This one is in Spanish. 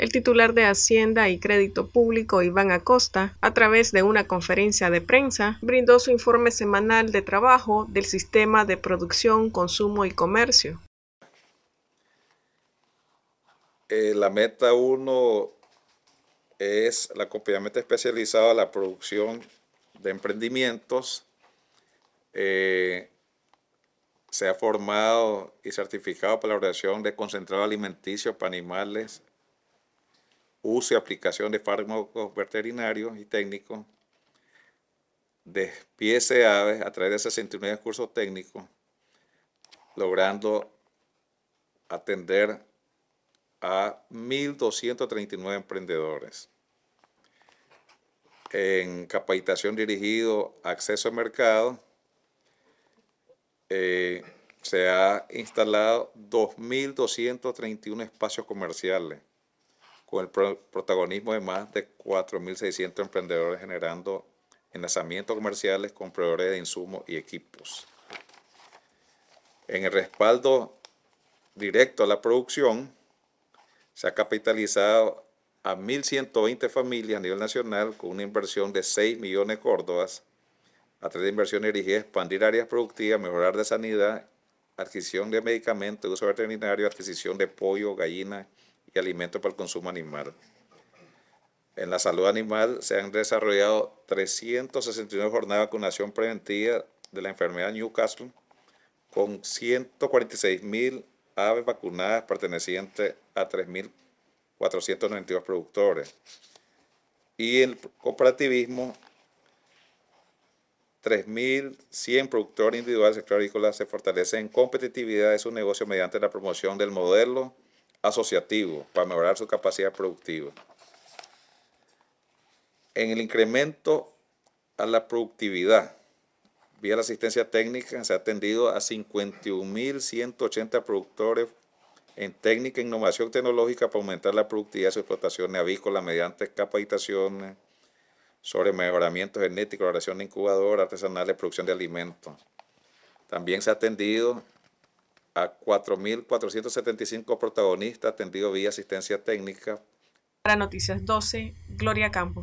el titular de Hacienda y Crédito Público, Iván Acosta, a través de una conferencia de prensa, brindó su informe semanal de trabajo del sistema de producción, consumo y comercio. Eh, la meta 1 es la acompañamiento especializada a la producción de emprendimientos. Eh, se ha formado y certificado para la elaboración de concentrado alimenticio para animales uso y aplicación de fármacos veterinarios y técnicos, despiece aves a través de 69 cursos técnicos, logrando atender a 1.239 emprendedores. En capacitación dirigido a acceso al mercado, eh, se ha instalado 2.231 espacios comerciales con el protagonismo de más de 4.600 emprendedores generando enlazamientos comerciales con proveedores de insumos y equipos. En el respaldo directo a la producción, se ha capitalizado a 1.120 familias a nivel nacional con una inversión de 6 millones de córdobas. A través de inversiones dirigidas a expandir áreas productivas, mejorar de sanidad, adquisición de medicamentos uso veterinario, adquisición de pollo, gallina, y alimentos para el consumo animal. En la salud animal se han desarrollado 369 jornadas de vacunación preventiva de la enfermedad Newcastle con 146.000 aves vacunadas pertenecientes a 3.492 productores. Y el cooperativismo, 3.100 productores individuales del sector agrícola se fortalecen en competitividad de su negocio mediante la promoción del modelo asociativo para mejorar su capacidad productiva. En el incremento a la productividad, vía la asistencia técnica, se ha atendido a 51.180 productores en técnica e innovación tecnológica para aumentar la productividad de su explotación avícolas mediante capacitaciones sobre mejoramiento genético, oración de incubador, artesanales, producción de alimentos. También se ha atendido a 4.475 protagonistas atendidos vía asistencia técnica. Para Noticias 12, Gloria Campos.